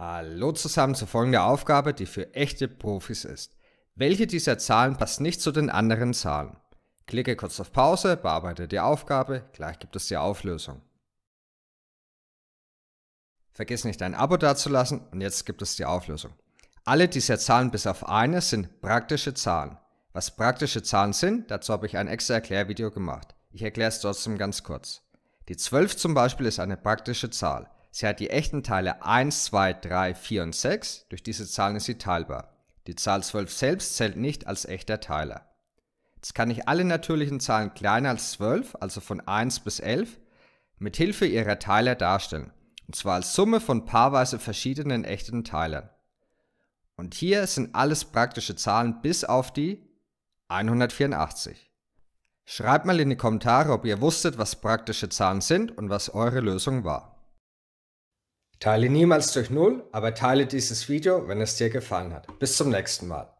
Hallo zusammen zur folgenden Aufgabe, die für echte Profis ist. Welche dieser Zahlen passt nicht zu den anderen Zahlen? Klicke kurz auf Pause, bearbeite die Aufgabe, gleich gibt es die Auflösung. Vergiss nicht ein Abo dazulassen und jetzt gibt es die Auflösung. Alle dieser Zahlen bis auf eine sind praktische Zahlen. Was praktische Zahlen sind, dazu habe ich ein extra Erklärvideo gemacht. Ich erkläre es trotzdem ganz kurz. Die 12 zum Beispiel ist eine praktische Zahl. Sie hat die echten Teile 1, 2, 3, 4 und 6. Durch diese Zahlen ist sie teilbar. Die Zahl 12 selbst zählt nicht als echter Teiler. Jetzt kann ich alle natürlichen Zahlen kleiner als 12, also von 1 bis 11, mit Hilfe ihrer Teiler darstellen. Und zwar als Summe von paarweise verschiedenen echten Teilern. Und hier sind alles praktische Zahlen bis auf die 184. Schreibt mal in die Kommentare, ob ihr wusstet, was praktische Zahlen sind und was eure Lösung war. Teile niemals durch Null, aber teile dieses Video, wenn es dir gefallen hat. Bis zum nächsten Mal.